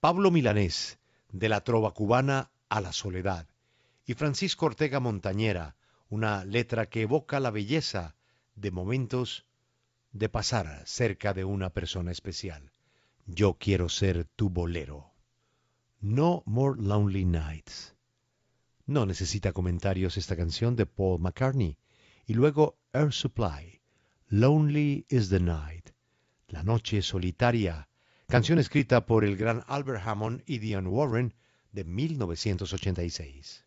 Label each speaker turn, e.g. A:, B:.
A: Pablo Milanés, de la trova cubana a la soledad, y Francisco Ortega Montañera, una letra que evoca la belleza de momentos de pasar cerca de una persona especial. Yo quiero ser tu bolero. No More Lonely Nights. No necesita comentarios esta canción de Paul McCartney. Y luego Air Supply. Lonely is the night. La noche solitaria canción escrita por el gran Albert Hammond y Dion Warren de 1986.